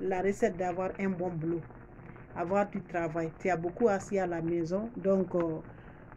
la recette d'avoir un bon boulot, avoir du travail. Tu as beaucoup assis à la maison, donc euh,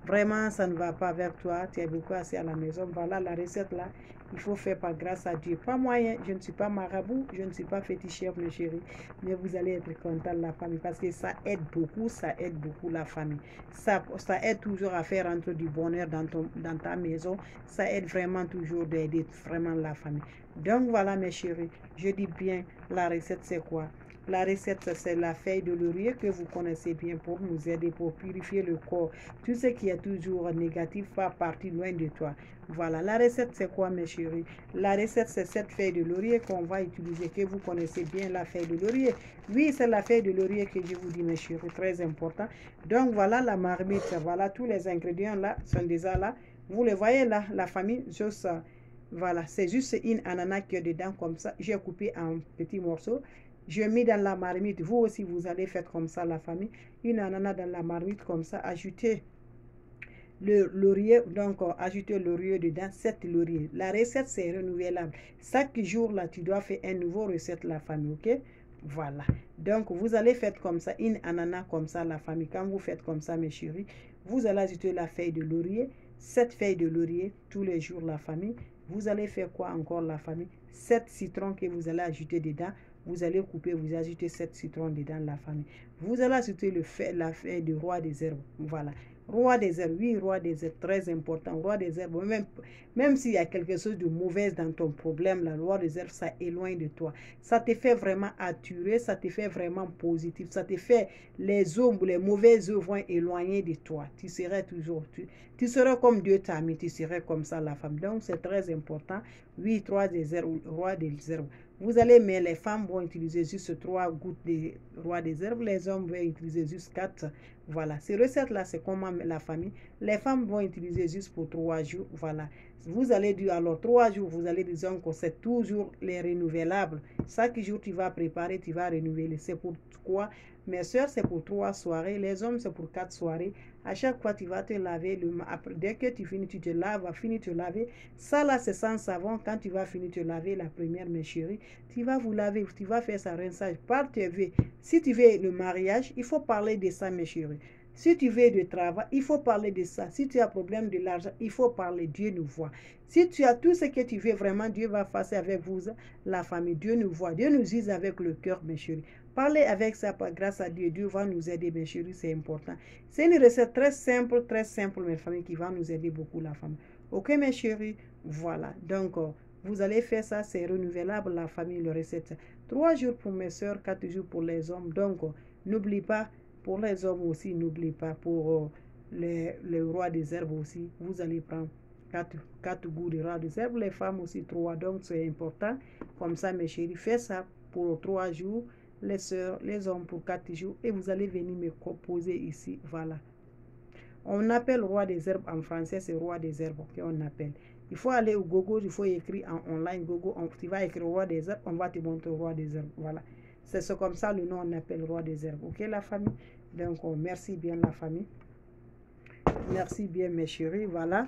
Vraiment, ça ne va pas avec toi. Tu es beaucoup assis à la maison. Voilà la recette là. Il faut faire par grâce à Dieu. Pas moyen. Hein. Je ne suis pas marabout. Je ne suis pas féticheur, mes chéris. Mais vous allez être content la famille. Parce que ça aide beaucoup. Ça aide beaucoup la famille. Ça, ça aide toujours à faire entre du bonheur dans, dans ta maison. Ça aide vraiment toujours d'aider vraiment la famille. Donc voilà, mes chéris. Je dis bien, la recette c'est quoi? La recette, c'est la feuille de laurier que vous connaissez bien pour nous aider, pour purifier le corps. Tout ce qui est toujours négatif va partir loin de toi. Voilà, la recette, c'est quoi mes chéris La recette, c'est cette feuille de laurier qu'on va utiliser, que vous connaissez bien la feuille de laurier. Oui, c'est la feuille de laurier que je vous dis mes chéris, très important. Donc voilà la marmite, voilà tous les ingrédients là, sont déjà là. Vous les voyez là, la famille, je ça. Voilà, c'est juste une ananas qui est dedans comme ça. J'ai coupé en petits morceaux. Je mets dans la marmite. Vous aussi, vous allez faire comme ça, la famille. Une ananas dans la marmite, comme ça. Ajoutez le laurier, donc ajoutez le laurier dedans, Cette laurier. La recette, c'est renouvelable. Chaque jour, là, tu dois faire un nouveau recette, la famille, ok? Voilà. Donc, vous allez faire comme ça, une ananas comme ça, la famille. Quand vous faites comme ça, mes chéris, vous allez ajouter la feuille de laurier, Cette feuille de laurier tous les jours, la famille. Vous allez faire quoi encore la famille 7 citrons que vous allez ajouter dedans. Vous allez couper, vous ajoutez 7 citrons dedans la famille. Vous allez ajouter le fait, la du roi des herbes. Voilà. Roi des herbes, oui, roi des herbes, très important. Roi des herbes, même, même s'il y a quelque chose de mauvais dans ton problème, la loi des herbes, ça éloigne de toi. Ça te fait vraiment attirer, ça te fait vraiment positif. Ça te fait, les ombres, les mauvaises œuvres vont éloigner de toi. Tu serais toujours, tu, serais comme Dieu t'a mis, tu serais comme ça la femme. Donc c'est très important. Oui, roi des herbes, roi des herbes. Vous allez, mais les femmes vont utiliser juste trois gouttes de roi des herbes, les hommes vont utiliser juste quatre. Voilà, ces recettes-là, c'est comment la famille. Les femmes vont utiliser juste pour trois jours. Voilà, vous allez dire, alors trois jours, vous allez dire que c'est toujours les renouvelables. Chaque jour, tu vas préparer, tu vas renouveler. C'est pour quoi Mes soeurs, c'est pour trois soirées. Les hommes, c'est pour quatre soirées. À chaque fois, tu vas te laver. dès que tu finis, tu te laves, fini te laver. Ça, là, c'est sans savon. Quand tu vas finir te laver, la première, mes chéris, tu vas vous laver, tu vas faire ça rinçage par tes Si tu veux le mariage, il faut parler de ça, mes chéris. Si tu veux du travail, il faut parler de ça. Si tu as problème de l'argent, il faut parler. Dieu nous voit. Si tu as tout ce que tu veux vraiment, Dieu va passer avec vous la famille. Dieu nous voit. Dieu nous use avec le cœur, mes chéris. Parlez avec ça, grâce à Dieu. Dieu va nous aider, mes chéris. C'est important. C'est une recette très simple, très simple, mes familles, qui va nous aider beaucoup, la famille. Ok, mes chéris? Voilà. Donc, euh, vous allez faire ça. C'est renouvelable, la famille, le recette. Trois jours pour mes soeurs, quatre jours pour les hommes. Donc, euh, n'oublie pas pour les hommes aussi, n'oubliez pas, pour euh, le roi des herbes aussi, vous allez prendre quatre, quatre goûts de roi des herbes. Les femmes aussi, trois. Donc, c'est important. Comme ça, mes chéris, faites ça pour trois jours. Les soeurs, les hommes pour quatre jours. Et vous allez venir me proposer ici. Voilà. On appelle roi des herbes en français, c'est roi des herbes qu'on appelle. Il faut aller au gogo, il faut écrire en online gogo, On, tu vas écrire roi des herbes, on va te montrer roi des herbes. Voilà. C'est comme ça le nom on appelle roi des herbes. Ok la famille Donc oh, merci bien la famille. Merci bien mes chéris. Voilà.